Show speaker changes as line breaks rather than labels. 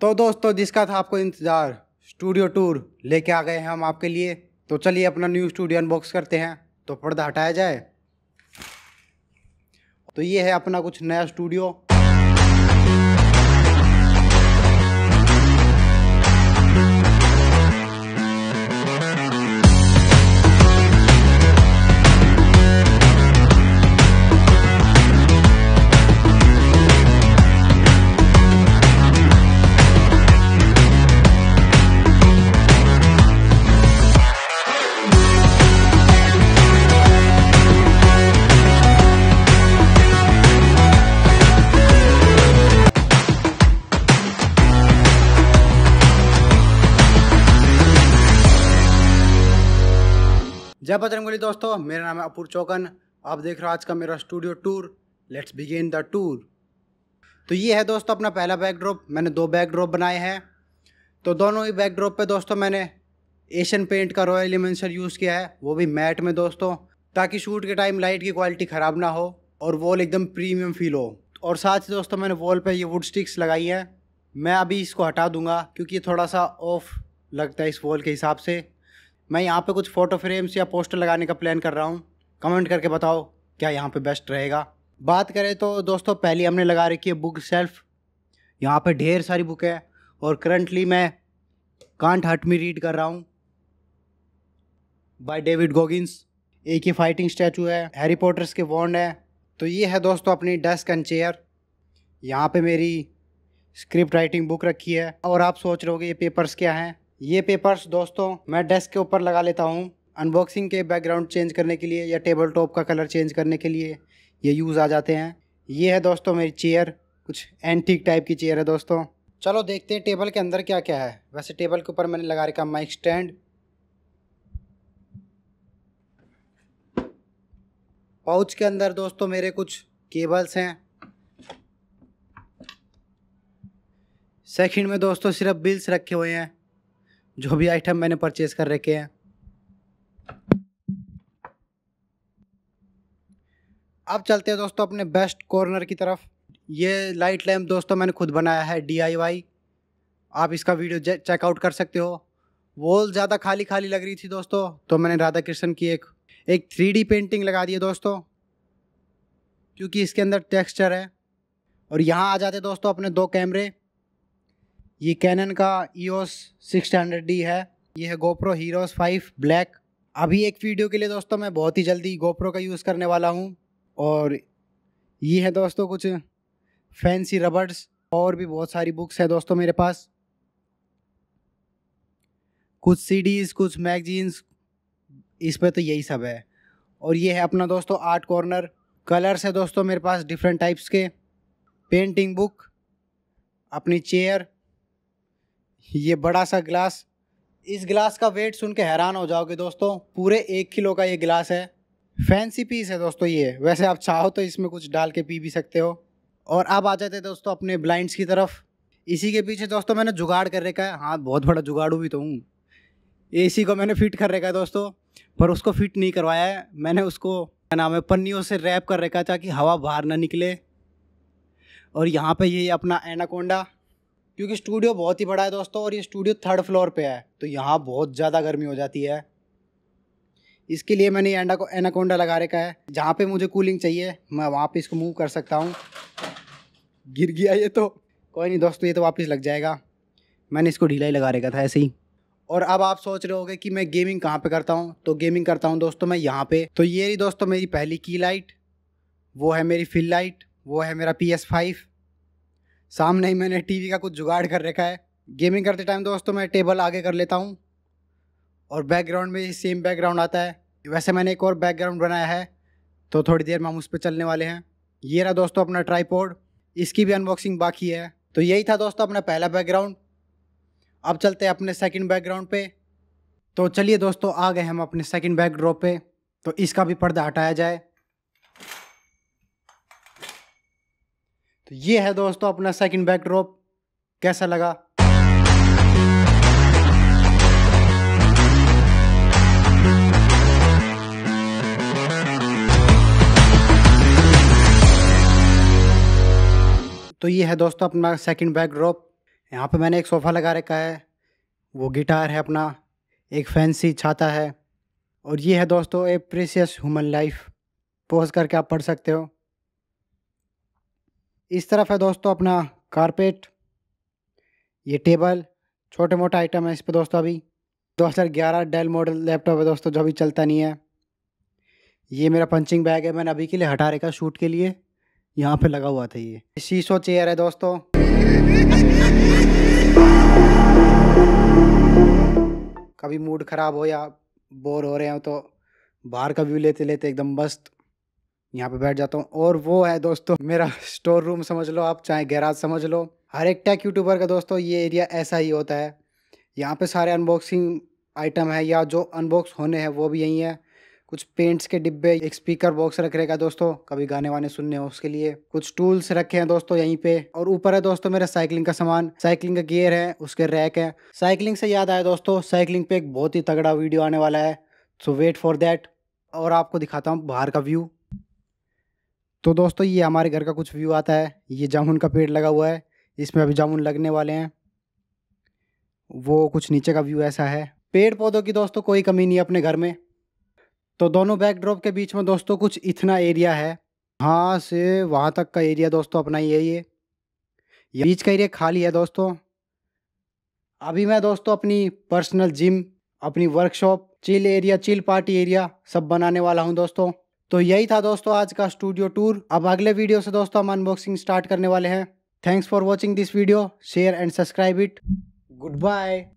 तो दोस्तों जिसका था आपको इंतज़ार स्टूडियो टूर लेके आ गए हैं हम आपके लिए तो चलिए अपना न्यू स्टूडियो अनबॉक्स करते हैं तो पर्दा हटाया जाए तो ये है अपना कुछ नया स्टूडियो जय बजरंगली दोस्तों मेरा नाम है अपूर चौकन आप देख रहे हो आज का मेरा studio tour let's begin the tour तो ये है दोस्तों अपना पहला बैकड्रॉप मैंने दो बैकड्रॉप बनाए हैं तो दोनों ही बैकड्रॉप पे दोस्तों मैंने एशियन पेंट का रॉयल एलिमेंसर यूज़ किया है वो भी मैट में दोस्तों ताकि शूट के टाइम लाइट की क्वालिटी ख़राब ना हो और वॉल एकदम प्रीमियम फील हो और साथ ही दोस्तों मैंने वॉल पर ये वुड स्टिक्स लगाई हैं मैं अभी इसको हटा दूंगा क्योंकि ये थोड़ा सा ऑफ लगता है इस वॉल के हिसाब से मैं यहाँ पे कुछ फ़ोटो फ्रेम्स या पोस्टर लगाने का प्लान कर रहा हूँ कमेंट करके बताओ क्या यहाँ पे बेस्ट रहेगा बात करें तो दोस्तों पहली हमने लगा रखी है बुक सेल्फ यहाँ पे ढेर सारी बुक है और करंटली मैं कांट हट मी रीड कर रहा हूँ बाय डेविड गोगिंस एक ही फाइटिंग स्टैचू है हैरी पॉटर्स के वॉन्ड है तो ये है दोस्तों अपनी डेस्क एंड चेयर यहाँ पे मेरी स्क्रिप्ट राइटिंग बुक रखी है और आप सोच रहे हो ये पेपर्स क्या हैं ये पेपर्स दोस्तों मैं डेस्क के ऊपर लगा लेता हूँ अनबॉक्सिंग के बैकग्राउंड चेंज करने के लिए या टेबल टॉप का कलर चेंज करने के लिए ये यूज़ आ जाते हैं ये है दोस्तों मेरी चेयर कुछ एंटीक टाइप की चेयर है दोस्तों चलो देखते हैं टेबल के अंदर क्या क्या है वैसे टेबल के ऊपर मैंने लगा रखा माइक स्टैंड पाउच के अंदर दोस्तों मेरे कुछ केबल्स हैं सेकंड में दोस्तों सिर्फ बिल्स रखे हुए हैं जो भी आइटम मैंने परचेज़ कर रखे हैं अब चलते हैं दोस्तों अपने बेस्ट कॉर्नर की तरफ ये लाइट लैम्प दोस्तों मैंने खुद बनाया है डीआईवाई आप इसका वीडियो चेकआउट कर सकते हो वॉल ज़्यादा खाली खाली लग रही थी दोस्तों तो मैंने राधा कृष्ण की एक एक थ्री पेंटिंग लगा दी है दोस्तों क्योंकि इसके अंदर टेक्स्चर है और यहाँ आ जाते दोस्तों अपने दो कैमरे ये कैनन का हंड्रेड e डी है ये है गोप्रो हीरोज फाइव ब्लैक अभी एक वीडियो के लिए दोस्तों मैं बहुत ही जल्दी गोप्रो का यूज़ करने वाला हूँ और ये है दोस्तों कुछ फैंसी रबर्स और भी बहुत सारी बुक्स है दोस्तों मेरे पास कुछ सीडीज़ कुछ मैगजीन्स इस पर तो यही सब है और ये है अपना दोस्तों आर्ट कॉर्नर कलर्स है दोस्तों मेरे पास डिफरेंट टाइप्स के पेंटिंग बुक अपनी चेयर ये बड़ा सा गिलास इस गिलास का वेट सुन के हैरान हो जाओगे दोस्तों पूरे एक किलो का ये गिलास है फैंसी पीस है दोस्तों ये वैसे आप चाहो तो इसमें कुछ डाल के पी भी सकते हो और अब आ जाते हैं दोस्तों अपने ब्लाइंड्स की तरफ इसी के पीछे दोस्तों मैंने जुगाड़ कर रखा है हाँ बहुत बड़ा जुगाड़ू भी तो हूँ ए को मैंने फिट कर रखा है दोस्तों पर उसको फिट नहीं करवाया है मैंने उसको क्या नाम है पन्नियों से रैप कर रखा है ताकि हवा बाहर ना निकले और यहाँ पे ये अपना एनाकोंडा क्योंकि स्टूडियो बहुत ही बड़ा है दोस्तों और ये स्टूडियो थर्ड फ्लोर पे है तो यहाँ बहुत ज़्यादा गर्मी हो जाती है इसके लिए मैंने एंडा को एनाकोंडा लगा रखा है जहाँ पे मुझे कूलिंग चाहिए मैं वहाँ पे इसको मूव कर सकता हूँ गिर गया ये तो कोई नहीं दोस्तों ये तो वापस लग जाएगा मैंने इसको ढीला लगा रखा था ऐसे ही और अब आप सोच रहे होगे कि मैं गेमिंग कहाँ पर करता हूँ तो गेमिंग करता हूँ दोस्तों मैं यहाँ पर तो ये रही दोस्तों मेरी पहली की लाइट वो है मेरी फिल लाइट वो है मेरा पी एस फाइव सामने ही मैंने टीवी का कुछ जुगाड़ कर रखा है गेमिंग करते टाइम दोस्तों मैं टेबल आगे कर लेता हूँ और बैकग्राउंड में सेम बैकग्राउंड आता है वैसे मैंने एक और बैकग्राउंड बनाया है तो थोड़ी देर में हम उस पर चलने वाले हैं ये रहा दोस्तों अपना ट्राईपोर्ड इसकी भी अनबॉक्सिंग बाकी है तो यही था दोस्तों अपना पहला बैकग्राउंड अब चलते हैं अपने सेकंड बैकग्राउंड पे तो चलिए दोस्तों आ गए हम अपने सेकंड बैकड्रॉप पे तो इसका भी पर्दा हटाया जाए तो ये है दोस्तों अपना सेकंड बैकड्रॉप कैसा लगा तो ये है दोस्तों अपना सेकंड बैकड्रॉप यहाँ पे मैंने एक सोफ़ा लगा रखा है वो गिटार है अपना एक फैंसी छाता है और ये है दोस्तों a precious human life pause करके आप पढ़ सकते हो इस तरफ है दोस्तों अपना कारपेट ये टेबल छोटे मोटा आइटम है इस पर दोस्तों अभी 2011 डेल मॉडल लैपटॉप है दोस्तों जो अभी चलता नहीं है ये मेरा पंचिंग बैग है मैंने अभी के लिए हटा रखा शूट के लिए यहाँ पे लगा हुआ था ये शीशो चेयर है दोस्तों कभी मूड ख़राब हो या बोर हो रहे हो तो बाहर का व्यू लेते लेते एकदम मस्त यहाँ पे बैठ जाता हूँ और वो है दोस्तों मेरा स्टोर रूम समझ लो आप चाहे गैराज समझ लो हर एक टैक यूट्यूबर का दोस्तों ये एरिया ऐसा ही होता है यहाँ पे सारे अनबॉक्सिंग आइटम है या जो अनबॉक्स होने हैं वो भी यहीं है कुछ पेंट्स के डिब्बे एक स्पीकर बॉक्स रख रहेगा दोस्तों कभी गाने वाने सुनने हो उसके लिए कुछ टूल्स रखे हैं दोस्तों यहीं पे और ऊपर है दोस्तों मेरा साइकिलिंग का सामान साइकिलिंग का गियर है उसके रैक है साइकिलिंग से याद आया दोस्तों साइकिलिंग पे एक बहुत ही तगड़ा वीडियो आने वाला है सो वेट फॉर देट और आपको दिखाता हूँ बाहर का व्यू तो दोस्तों ये हमारे घर का कुछ व्यू आता है ये जामुन का पेड़ लगा हुआ है इसमें अभी जामुन लगने वाले हैं वो कुछ नीचे का व्यू ऐसा है पेड़ पौधों की दोस्तों कोई कमी नहीं अपने घर में तो दोनों बैकड्रॉप के बीच में दोस्तों कुछ इतना एरिया है हाँ से वहाँ तक का एरिया दोस्तों अपना ही है ये बीच का एरिया खाली है दोस्तों अभी मैं दोस्तों अपनी पर्सनल जिम अपनी workshop chill area chill party area सब बनाने वाला हूँ दोस्तों तो यही था दोस्तों आज का स्टूडियो टूर अब अगले वीडियो से दोस्तों हम अनबॉक्सिंग स्टार्ट करने वाले हैं thanks for watching this video share and subscribe it good bye